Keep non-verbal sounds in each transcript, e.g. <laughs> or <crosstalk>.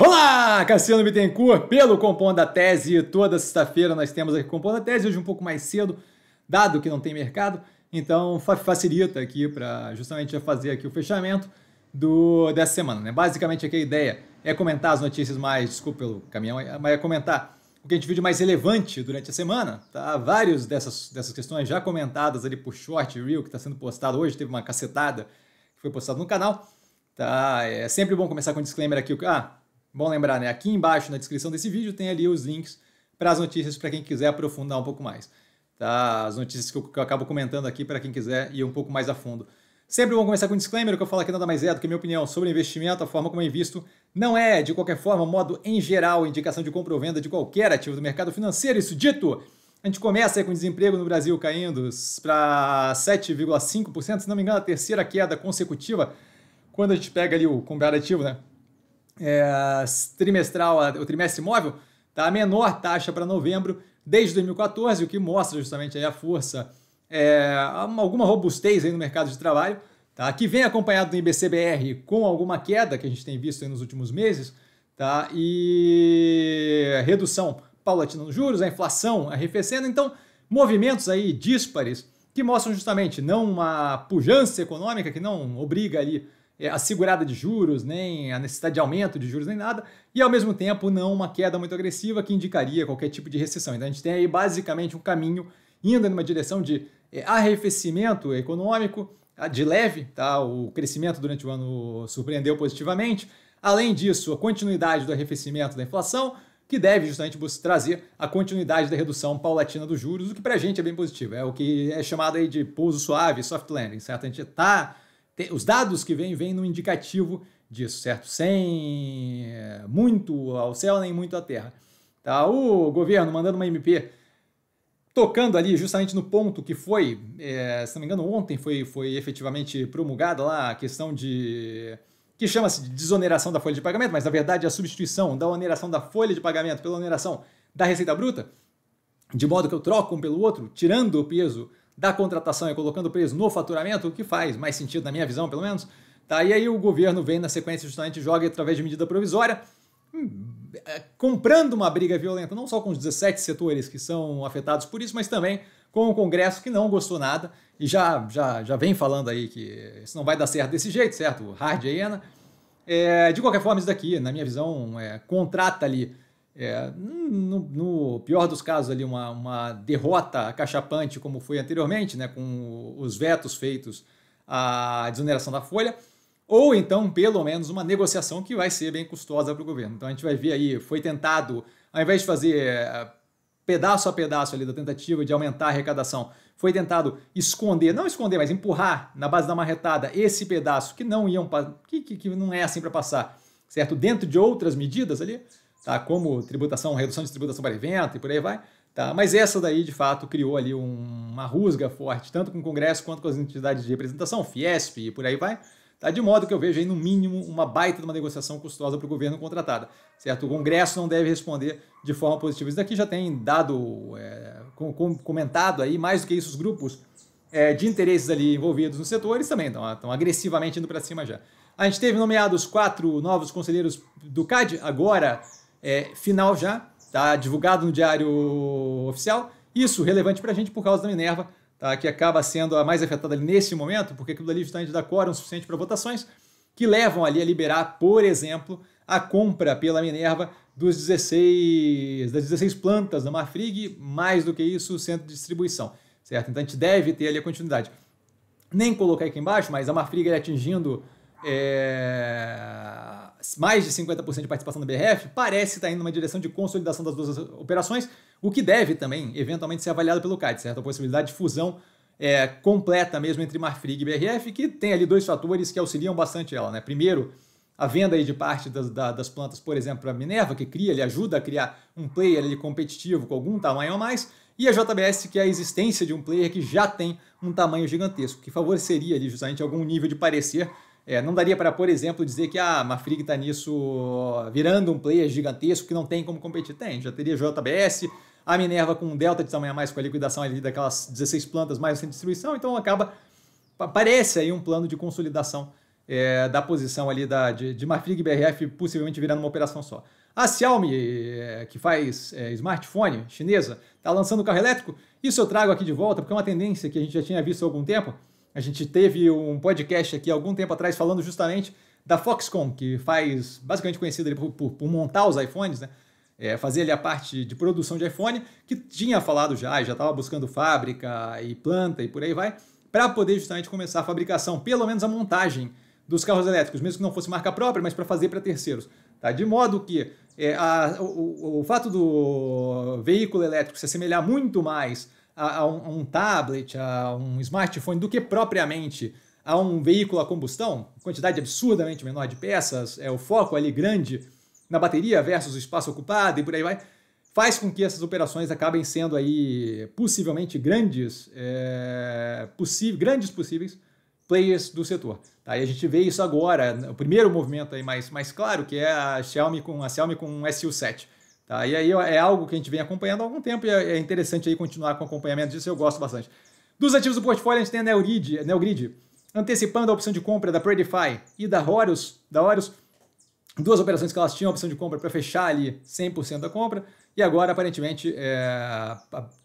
Olá, Cassiano Bittencourt, pelo Compondo da Tese. Toda sexta-feira nós temos aqui Compondo da Tese, hoje um pouco mais cedo, dado que não tem mercado, então facilita aqui para justamente fazer aqui o fechamento do, dessa semana. Né? Basicamente aqui a ideia é comentar as notícias mais, desculpa pelo caminhão, é, mas é comentar o que a gente viu de mais relevante durante a semana. Tá? Vários dessas, dessas questões já comentadas ali por short, reel, que está sendo postado hoje, teve uma cacetada que foi postado no canal. Tá? É sempre bom começar com um disclaimer aqui. Ah, Bom lembrar, né? Aqui embaixo na descrição desse vídeo tem ali os links para as notícias para quem quiser aprofundar um pouco mais. Tá? As notícias que eu, que eu acabo comentando aqui para quem quiser ir um pouco mais a fundo. Sempre vamos começar com um disclaimer, o que eu falo aqui nada mais é do que minha opinião sobre investimento, a forma como eu é invisto. Não é, de qualquer forma, modo em geral, indicação de compra ou venda de qualquer ativo do mercado financeiro. Isso dito, a gente começa com o desemprego no Brasil caindo para 7,5%, se não me engano, a terceira queda consecutiva, quando a gente pega ali o comparativo, né? é, trimestral, o trimestre imóvel, tá a menor taxa para novembro desde 2014, o que mostra justamente a força, é, alguma robustez aí no mercado de trabalho, tá? que vem acompanhado do IBCBR com alguma queda que a gente tem visto nos últimos meses, tá? e redução paulatina nos juros, a inflação arrefecendo, então movimentos aí díspares que mostram justamente não uma pujança econômica que não obriga ali é, a segurada de juros, nem a necessidade de aumento de juros, nem nada, e ao mesmo tempo não uma queda muito agressiva que indicaria qualquer tipo de recessão. Então a gente tem aí basicamente um caminho indo numa direção de é, arrefecimento econômico, ah, de leve, tá? o crescimento durante o ano surpreendeu positivamente. Além disso, a continuidade do arrefecimento da inflação, que deve justamente trazer a continuidade da redução paulatina dos juros, o que para a gente é bem positivo. É o que é chamado aí de pouso suave, soft landing, certo? A gente está os dados que vêm, vêm no indicativo disso, certo? Sem é, muito ao céu nem muito à terra. Tá? O governo mandando uma MP tocando ali justamente no ponto que foi, é, se não me engano, ontem foi, foi efetivamente promulgada lá a questão de. que chama-se de desoneração da folha de pagamento, mas na verdade é a substituição da oneração da folha de pagamento pela oneração da receita bruta, de modo que eu troco um pelo outro, tirando o peso da contratação e colocando o preço no faturamento, o que faz mais sentido na minha visão, pelo menos. Tá? E aí o governo vem na sequência justamente joga através de medida provisória, hum, é, comprando uma briga violenta, não só com os 17 setores que são afetados por isso, mas também com o Congresso que não gostou nada e já, já, já vem falando aí que isso não vai dar certo desse jeito, certo? Hard Hiena. É, de qualquer forma, isso daqui, na minha visão, é, contrata ali é, no, no, pior dos casos, ali uma, uma derrota acachapante, como foi anteriormente, né, com os vetos feitos à desoneração da folha, ou então, pelo menos, uma negociação que vai ser bem custosa para o governo. Então a gente vai ver aí, foi tentado, ao invés de fazer é, pedaço a pedaço ali da tentativa de aumentar a arrecadação, foi tentado esconder, não esconder, mas empurrar na base da marretada esse pedaço que não iam que, que, que não é assim para passar, certo? Dentro de outras medidas ali tá? como tributação, redução de tributação para evento e por aí vai. Tá? Mas essa daí, de fato, criou ali uma rusga forte, tanto com o Congresso quanto com as entidades de representação, Fiesp e por aí vai. Tá? De modo que eu vejo aí, no mínimo, uma baita de uma negociação custosa para o governo contratada. Certo? O Congresso não deve responder de forma positiva. Isso daqui já tem dado, é, com, com, comentado aí, mais do que isso, os grupos é, de interesses ali envolvidos nos setores também estão agressivamente indo para cima já. A gente teve nomeados quatro novos conselheiros do CAD, agora é, final já, tá divulgado no Diário Oficial. Isso relevante para a gente por causa da Minerva, tá? que acaba sendo a mais afetada nesse momento, porque aquilo ali justamente dá quórum suficiente para votações, que levam ali a liberar, por exemplo, a compra pela Minerva dos 16, das 16 plantas da Marfrig, mais do que isso, o centro de distribuição. Certo? Então a gente deve ter ali a continuidade. Nem colocar aqui embaixo, mas a Marfrig atingindo é, mais de 50% de participação da BRF, parece estar indo numa direção de consolidação das duas operações, o que deve também, eventualmente, ser avaliado pelo CAD, certo? A possibilidade de fusão é, completa mesmo entre Marfrig e BRF, que tem ali dois fatores que auxiliam bastante ela, né? Primeiro, a venda aí de parte das, das plantas, por exemplo, para a Minerva, que cria, ele ajuda a criar um player ali competitivo com algum tamanho a mais, e a JBS, que é a existência de um player que já tem um tamanho gigantesco, que favoreceria ali justamente algum nível de parecer é, não daria para, por exemplo, dizer que a ah, Mafrig está nisso virando um player gigantesco que não tem como competir. Tem, já teria JBS, a Minerva com um delta de tamanho a mais com a liquidação ali daquelas 16 plantas mais sem distribuição, então acaba, parece aí um plano de consolidação é, da posição ali da, de, de Mafrig BRF possivelmente virando uma operação só. A Xiaomi, é, que faz é, smartphone chinesa, está lançando carro elétrico. Isso eu trago aqui de volta porque é uma tendência que a gente já tinha visto há algum tempo. A gente teve um podcast aqui algum tempo atrás falando justamente da Foxconn, que faz, basicamente conhecida por, por, por, montar os iPhones, né? É, fazer ali a parte de produção de iPhone, que tinha falado já, já estava buscando fábrica e planta e por aí vai, para poder justamente começar a fabricação, pelo menos a montagem dos carros elétricos, mesmo que não fosse marca própria, mas para fazer para terceiros. Tá? De modo que é, a, o, o, o fato do veículo elétrico se assemelhar muito mais a, a, um, a um tablet, a um smartphone, do que propriamente a um veículo a combustão, quantidade absurdamente menor de peças, é o foco ali grande na bateria versus o espaço ocupado e por aí vai, faz com que essas operações acabem sendo aí possivelmente grandes, é, grandes possíveis players do setor. Tá? E a gente vê isso agora, o primeiro movimento aí mais, mais claro, que é a Xiaomi com a Xiaomi com o SU7. Tá? E aí é algo que a gente vem acompanhando há algum tempo e é, é interessante aí continuar com o acompanhamento disso, eu gosto bastante. Dos ativos do portfólio, a gente tem a Neogrid, Neogrid antecipando a opção de compra da Predify e da Horus, da Horus, duas operações que elas tinham a opção de compra para fechar ali 100% da compra, e agora aparentemente é,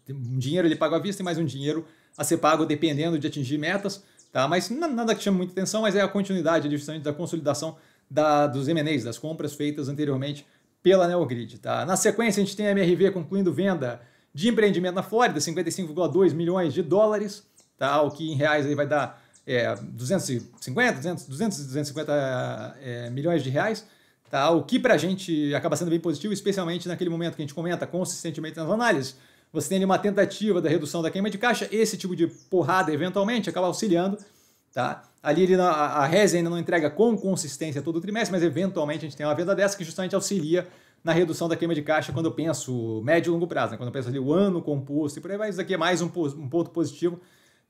um dinheiro ele pago à vista e mais um dinheiro a ser pago dependendo de atingir metas, tá? mas nada que chame muita atenção, mas é a continuidade justamente da consolidação da, dos M&As, das compras feitas anteriormente pela Neogrid. Tá? Na sequência, a gente tem a MRV concluindo venda de empreendimento na Flórida, 55,2 milhões de dólares, tá? o que em reais aí vai dar é, 250, 200, 250 é, milhões de reais, tá? o que para a gente acaba sendo bem positivo, especialmente naquele momento que a gente comenta consistentemente nas análises. Você tem ali uma tentativa da redução da queima de caixa, esse tipo de porrada eventualmente acaba auxiliando Tá? Ali ele, a, a Reze ainda não entrega com consistência todo o trimestre, mas eventualmente a gente tem uma venda dessa que justamente auxilia na redução da queima de caixa quando eu penso médio e longo prazo, né? quando eu penso ali o ano composto e por aí vai. Isso aqui é mais um, um ponto positivo.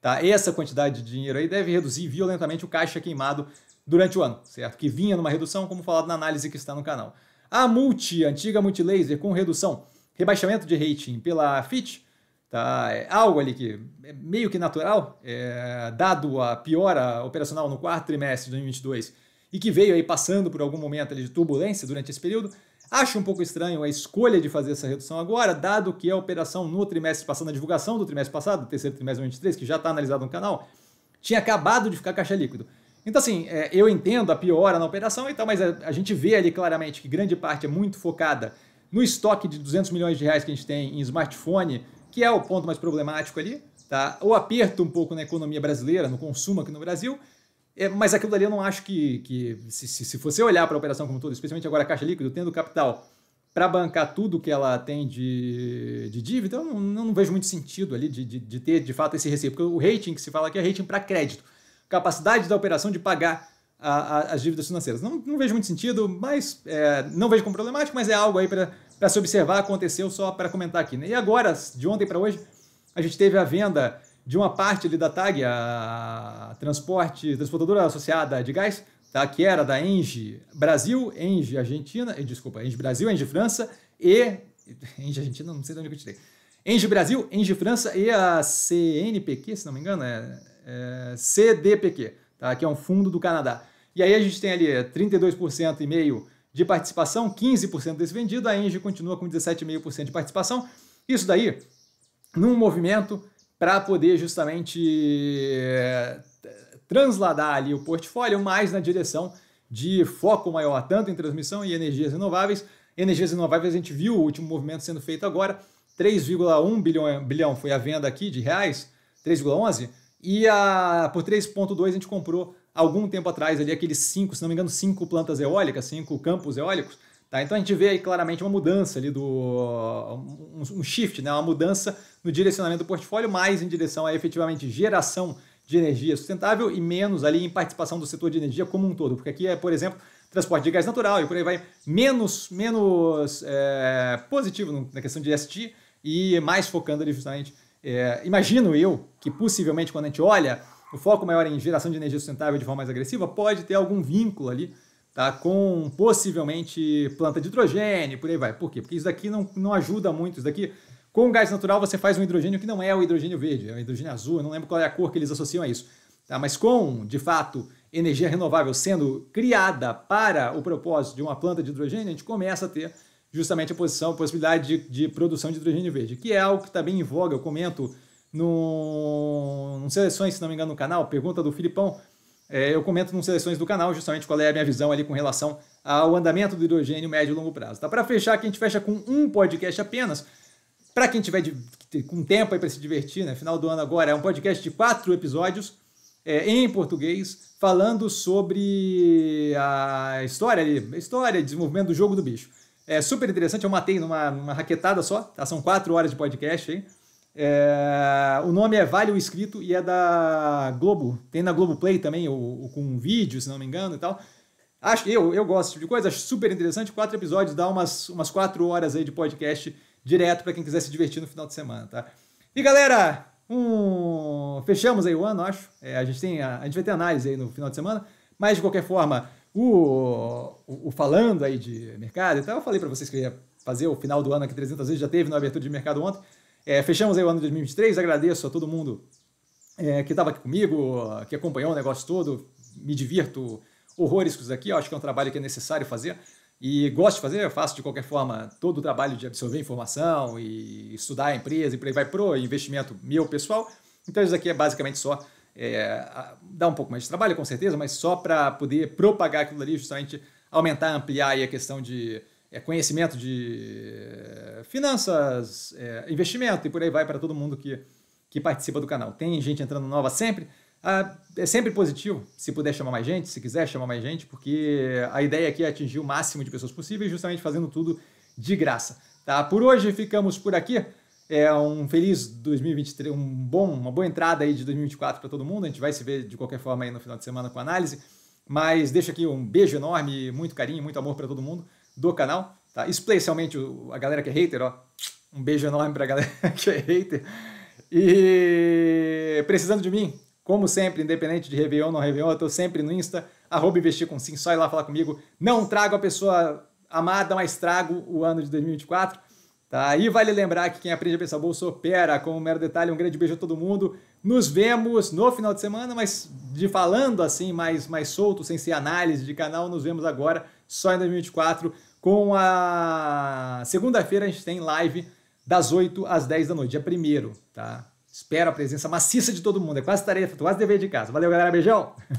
Tá? Essa quantidade de dinheiro aí deve reduzir violentamente o caixa queimado durante o ano, certo? Que vinha numa redução, como falado na análise que está no canal. A multi, antiga multilaser, com redução, rebaixamento de rating pela FIT, Tá? É algo ali que é meio que natural, é, dado a piora operacional no quarto trimestre de 2022 e que veio aí passando por algum momento ali de turbulência durante esse período, Acho um pouco estranho a escolha de fazer essa redução agora, dado que a operação no trimestre passado, na divulgação do trimestre passado, terceiro trimestre de 2023, que já está analisado no canal, tinha acabado de ficar caixa líquido. Então, assim, é, eu entendo a piora na operação e tal, mas a, a, gente vê ali claramente que grande parte é muito focada no estoque de 200 milhões de reais que a gente tem em smartphone que é o ponto mais problemático ali, tá? O aperto um pouco na economia brasileira, no consumo aqui no Brasil, é, mas aquilo dali eu não acho que, que se, se, se você olhar para a operação como um todo, especialmente agora a Caixa Líquida, tendo capital para bancar tudo que ela tem de, de dívida, eu não, não, vejo muito sentido ali de, de, de ter de fato esse receio, porque o rating que se fala aqui é rating para crédito, capacidade da operação de pagar a, a, as dívidas financeiras. Não, não, vejo muito sentido, mas é, não vejo como problemático, mas é algo aí para se observar, aconteceu só para comentar aqui. Né? E agora, de ontem para hoje, a gente teve a venda de uma parte ali da TAG, a transporte, transportadora associada de gás, tá? que era da Engie Brasil, Engie Argentina, eh, desculpa, Engie Brasil, Engie França e... <laughs> Engie Argentina, não sei de onde eu tirei. Engie Brasil, Engie França e a CNPq, se não me engano, é, é CDPq, tá? que é um fundo do Canadá. E aí a gente tem ali 32% é, e meio de participação, 15% desse vendido, a Engie continua com 17,5% de participação. Isso daí num movimento para poder justamente é, transladar ali o portfólio mais na direção de foco maior, tanto em transmissão e energias renováveis. Energias renováveis a gente viu o último movimento sendo feito agora, 3,1 bilhão, bilhão foi a venda aqui de reais, 3,11, e a, por 3,2 a gente comprou algum tempo atrás ali aqueles cinco, se não me engano, cinco plantas eólicas, cinco campos eólicos. Tá? Então a gente vê aí claramente uma mudança ali do. um, shift, né? uma mudança no direcionamento do portfólio, mais em direção a efetivamente geração de energia sustentável e menos ali em participação do setor de energia como um todo, porque aqui é, por exemplo, transporte de gás natural e por aí vai menos, menos é, positivo na questão de ST e mais focando ali justamente. É, imagino eu que possivelmente quando a gente olha o foco maior em geração de energia sustentável de forma mais agressiva pode ter algum vínculo ali tá, com possivelmente planta de hidrogênio, por aí vai. Por quê? Porque isso daqui não, não ajuda muito. Isso daqui, com gás natural, você faz um hidrogênio que não é o hidrogênio verde, é o hidrogênio azul, eu não lembro qual é a cor que eles associam a isso. Tá? Mas com, de fato, energia renovável sendo criada para o propósito de uma planta de hidrogênio, a gente começa a ter justamente a posição, a possibilidade de, de produção de hidrogênio verde, que é algo que está bem em voga, eu comento no, no Seleções, se não me engano, no canal, pergunta do Filipão. É, eu comento no Seleções do canal justamente qual é a minha visão ali com relação ao andamento do hidrogênio médio e longo prazo. Tá? Para fechar, aqui, a gente fecha com um podcast apenas. Para quem tiver de, com tempo aí para se divertir, né? Final do ano agora é um podcast de quatro episódios é, em português, falando sobre a história ali, a história e desenvolvimento do jogo do bicho. É super interessante, eu matei numa, numa raquetada só, tá? São quatro horas de podcast aí. É, o nome é Vale o Escrito e é da Globo. Tem na Globo Play também, ou, com vídeo, se não me engano e tal. Acho, eu, eu gosto desse tipo de coisa, acho super interessante. Quatro episódios dá umas, umas quatro horas aí de podcast direto para quem quiser se divertir no final de semana, tá? E galera, um... fechamos aí o ano, acho. É, a, gente tem a, a gente vai ter análise aí no final de semana, mas de qualquer forma, o, o, o falando aí de mercado e então tal, eu falei para vocês que eu ia fazer o final do ano aqui 300 vezes, já teve na abertura de mercado ontem. É, fechamos aí o ano de 2023, agradeço a todo mundo é, que estava aqui comigo, que acompanhou o negócio todo, me divirto horrores com isso aqui, acho que é um trabalho que é necessário fazer e gosto de fazer, faço de qualquer forma todo o trabalho de absorver informação e estudar a empresa e por aí vai pro investimento meu pessoal, então isso aqui é basicamente só é, dá um pouco mais de trabalho, com certeza, mas só para poder propagar aquilo ali, justamente aumentar, ampliar a questão de é, conhecimento de finanças, é, investimento e por aí vai para todo mundo que, que participa do canal. Tem gente entrando nova sempre. Ah, é sempre positivo se puder chamar mais gente, se quiser chamar mais gente, porque a ideia aqui é atingir o máximo de pessoas possível e justamente fazendo tudo de graça. Tá? Por hoje ficamos por aqui. É um feliz 2023, um bom, uma boa entrada aí de 2024 para todo mundo. A gente vai se ver de qualquer forma aí no final de semana com a análise. Mas deixa aqui um beijo enorme, muito carinho, muito amor para todo mundo do canal. Tá? Especialmente a galera que é hater, ó. Um beijo enorme para a galera <laughs> que é hater. E precisando de mim, como sempre, independente de Réveillon ou não Réveillon, eu estou sempre no Insta, arroba investir com sim, só ir lá falar comigo. Não trago a pessoa amada, mas trago o ano de 2024. Tá? E vale lembrar que quem aprende a pensar bolsa opera. Com um mero detalhe, um grande beijo a todo mundo. Nos vemos no final de semana, mas de falando assim, mais, mais solto, sem ser análise de canal, nos vemos agora, só em 2024 com a segunda-feira a gente tem live das 8 às 10 da noite, dia primeiro, tá? Espero a presença maciça de todo mundo, é quase tarefa, quase dever de casa. Valeu, galera, beijão!